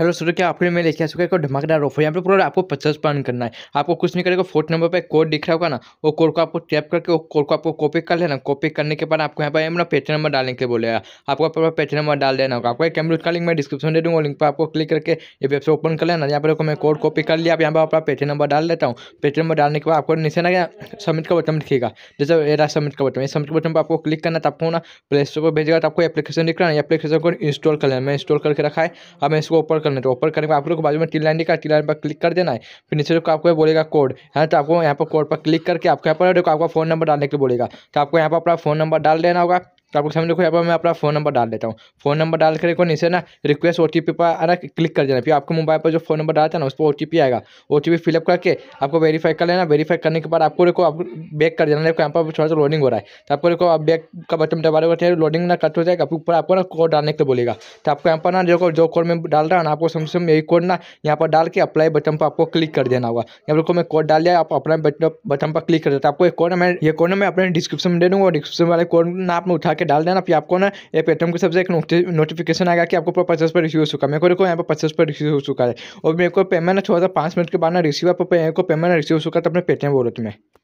hello sir क्या आपने मैं लेके आ चुका है धमाकेदार ऑफर यहाँ पे पूरा आपको पचास पाउंड करना है आपको कुछ नहीं करेगा फोर्थ नंबर पे कोड दिख रहा होगा ना वो कोड को आपको टैप करके वो कोड को आपको कॉपी कर लेना कॉपी करने के बाद आपको यहाँ पर अपना पेटी नंबर डालने के बोले बोलेगा आपको अपना पेटी नंबर डाल देना होगा आपको एक का लिंक मैं डिस्क्रिप्शन दे दूँगा लिंक पर आपको क्लिक करके ये वेबसाइट ओपन कर लेना यहाँ पर मैं कोड कॉपी कर लिया आप यहाँ पर अपना पेटी नंबर डाल देता हूँ पेटी नंबर डालने के बाद आपको नीचे ना सबमिट का बटन दिखेगा जैसे ये रहा सबमिट का बटन सबमिट बटन पर आपको क्लिक करना तो आपको ना प्ले स्टोर पर भेजेगा तो आपको एप्लीकेशन दिख रहा है एप्लीकेशन को इंस्टॉल कर लेना मैं इंस्टॉल करके रखा है अब मैं इसको ऊपर करना है तो ओपन करने का आप लोग को बाजू में टी लाइन दिखा टी लाइन पर क्लिक कर देना है फिर नीचे जो आपको बोलेगा कोड है हाँ, तो आपको यहाँ पर कोड पर क्लिक करके आपको यहाँ पर आपका फोन नंबर डालने के लिए बोलेगा तो आपको यहाँ पर अपना फोन नंबर डाल देना होगा तो आपको सामने देखो यहाँ पर मैं अपना फ़ोन नंबर डाल देता हूँ फोन नंबर डाल कर देखो नीचे ना रिक्वेस्ट ओ टी पी पर आना क्लिक कर देना फिर आपको मोबाइल पर जो फोन नंबर डालता है ना उस पर ओ टी पी आएगा ओ टी पी फिलअप करके आपको वेरीफाई कर लेना वेरीफाई करने के बाद आपको देखो आप बैक कर देना देखो यहाँ पर थोड़ा सा लोडिंग हो रहा है तो आपको देखो आप बैक का बटन दबा रहे लोडिंग तो ना कट हो जाएगा ऊपर आपको ना कोड डालने के बोलेगा तो आपको यहाँ पर ना देखो जो कोड में डाल रहा है ना आपको सम सम यही कोड ना यहाँ पर डाल के अप्लाई बटन पर आपको क्लिक कर देना होगा यहाँ देखो मैं कोड डाल दिया आप अपना बटन पर क्लिक कर देता आपको एक कोड मैं ये कोड मैं अपने डिस्क्रिप्शन में दे दूँगा डिस्क्रिप्शन वाले कोड ना आपने उठा जाकर डाल देना फिर आपको ना ये पेटीएम की सबसे एक नोटिफिकेशन आएगा कि आपको पूरा पचास पर रिसीव हो चुका मेरे को देखो यहाँ पर पचास पर रिसीव हो चुका है और मेरे को पेमेंट छोड़ा था पाँच मिनट के बाद ना रिसीव आप पेमेंट रिसीव हो चुका था तो अपने पेटीएम वॉलेट में